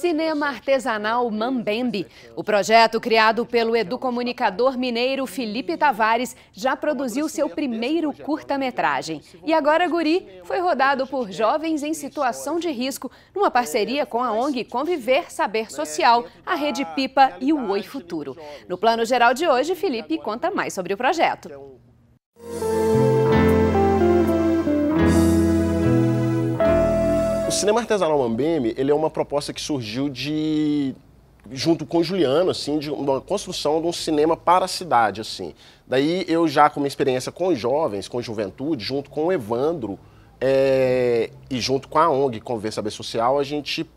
Cinema Artesanal Mambembe. O projeto, criado pelo educomunicador mineiro Felipe Tavares, já produziu seu primeiro curta-metragem. E agora Guri foi rodado por jovens em situação de risco, numa parceria com a ONG Conviver Saber Social, a Rede Pipa e o Oi Futuro. No Plano Geral de hoje, Felipe conta mais sobre o projeto. cinema artesanal Mambembe, ele é uma proposta que surgiu de junto com o Juliano, assim, de uma construção de um cinema para a cidade, assim. Daí eu já com uma experiência com jovens, com juventude, junto com o Evandro é, e junto com a ONG Conviver Saber Social, a gente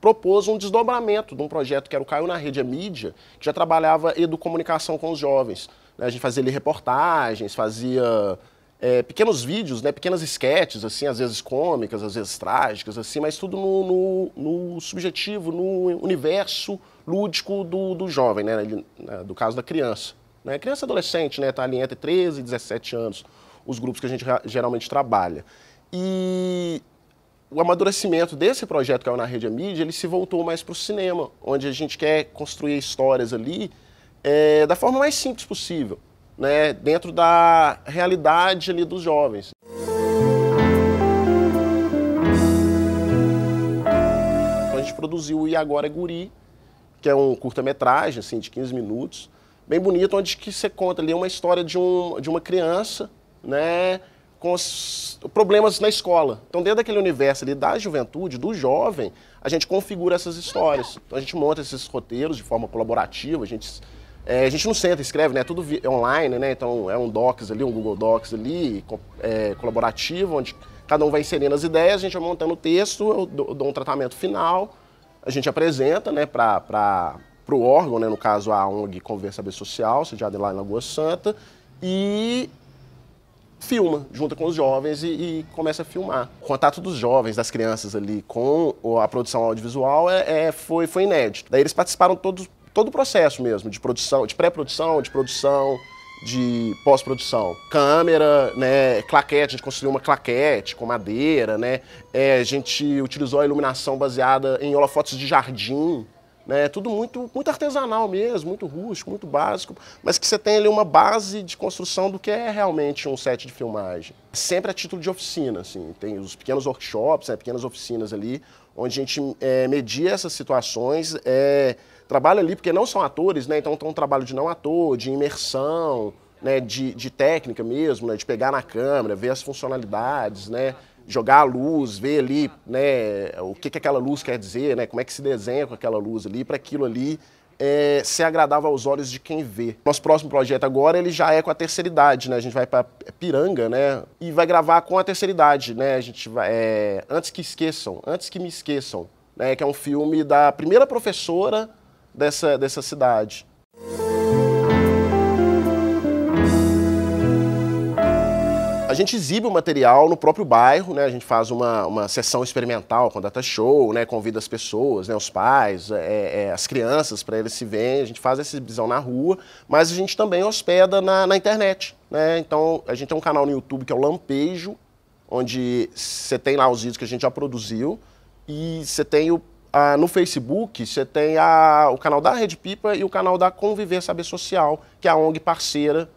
propôs um desdobramento de um projeto que era o Caiu na Rede a é Mídia, que já trabalhava educomunicação com os jovens. Né? A gente fazia ali reportagens, fazia é, pequenos vídeos, né, pequenas esquetes, assim, às vezes cômicas, às vezes trágicas, assim, mas tudo no, no, no subjetivo, no universo lúdico do, do jovem, né, né do caso da criança. Né? Criança e adolescente, né, tá ali entre 13 e 17 anos, os grupos que a gente geralmente trabalha. E o amadurecimento desse projeto que é o Na Rede a Mídia, ele se voltou mais para o cinema, onde a gente quer construir histórias ali é, da forma mais simples possível né, dentro da realidade ali dos jovens. Então, a gente produziu o E Agora é Guri, que é um curta-metragem assim, de 15 minutos, bem bonito, onde que você conta ali uma história de, um, de uma criança né, com os problemas na escola. Então, dentro daquele universo ali da juventude, do jovem, a gente configura essas histórias. Então, a gente monta esses roteiros de forma colaborativa, a gente é, a gente não senta, escreve, né? É tudo é online, né? Então é um Docs ali, um Google Docs ali, é, colaborativo, onde cada um vai inserindo as ideias, a gente vai montando o texto, eu dou, dou um tratamento final, a gente apresenta, né, para o órgão, né? No caso, a ONG Conversa Saber Social, sediada lá em Lagoa Santa, e filma, junta com os jovens e, e, começa a filmar. O contato dos jovens, das crianças ali com a produção audiovisual é, é, foi, foi inédito. Daí eles participaram todos todo o processo mesmo, de produção, de pré-produção, de produção, de pós-produção. Câmera, né, claquete, a gente construiu uma claquete com madeira, né, é, a gente utilizou a iluminação baseada em holofotes de jardim, né, tudo muito, muito artesanal mesmo, muito rústico, muito básico, mas que você tem ali uma base de construção do que é realmente um set de filmagem. Sempre a título de oficina, assim, tem os pequenos workshops, né, pequenas oficinas ali, onde a gente é, media essas situações, é, trabalha ali porque não são atores, né? Então tem um trabalho de não ator, de imersão, né? De, de técnica mesmo, né? De pegar na câmera, ver as funcionalidades, né? Jogar a luz, ver ali, né? O que, que aquela luz quer dizer, né? Como é que se desenha com aquela luz ali, para aquilo ali é, ser agradável aos olhos de quem vê. Nosso próximo projeto agora ele já é com a terceira idade, né? A gente vai para Piranga, né? E vai gravar com a terceira idade, né? A gente vai é, antes que esqueçam, antes que me esqueçam, né? Que é um filme da primeira professora dessa, dessa cidade. A gente exibe o material no próprio bairro, né? A gente faz uma, uma sessão experimental com data show, né? Convida as pessoas, né? Os pais, é, é, as crianças para eles se verem. A gente faz essa exibição na rua, mas a gente também hospeda na, na internet, né? Então a gente tem um canal no YouTube que é o Lampejo, onde você tem lá os vídeos que a gente já produziu e você tem o ah, no Facebook, você tem a, o canal da Rede Pipa e o canal da Conviver Saber Social, que é a ONG parceira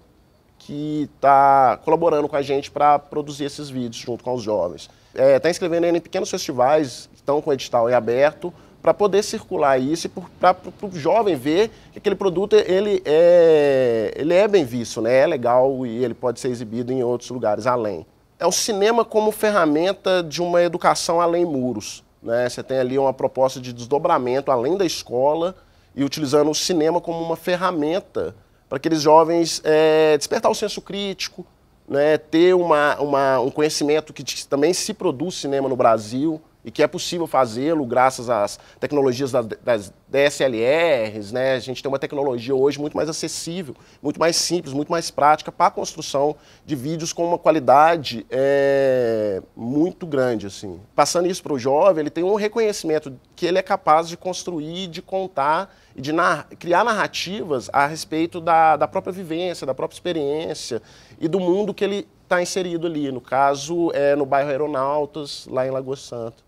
que está colaborando com a gente para produzir esses vídeos junto com os jovens. Está é, tá inscrevendo em pequenos festivais, estão com o edital aberto, para poder circular isso e para o jovem ver que aquele produto ele é, ele é bem visto, né? é legal e ele pode ser exibido em outros lugares além. É o cinema como ferramenta de uma educação além muros. Né? Você tem ali uma proposta de desdobramento além da escola e utilizando o cinema como uma ferramenta para aqueles jovens é, despertar o senso crítico, né? ter uma, uma, um conhecimento que também se produz cinema no Brasil e que é possível fazê-lo graças às tecnologias das, DSLRs, né? A gente tem uma tecnologia hoje muito mais acessível, muito mais simples, muito mais prática para a construção de vídeos com uma qualidade é, muito grande, assim. Passando isso para o jovem, ele tem um reconhecimento que ele é capaz de construir, de contar e de nar criar narrativas a respeito da, da própria vivência, da própria experiência e do mundo que ele está inserido ali. No caso, é no bairro Aeronautas, lá em Lagoa Santo.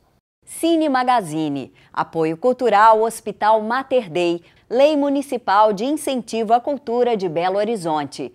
Cine Magazine, apoio cultural Hospital Mater Dei, Lei Municipal de Incentivo à Cultura de Belo Horizonte.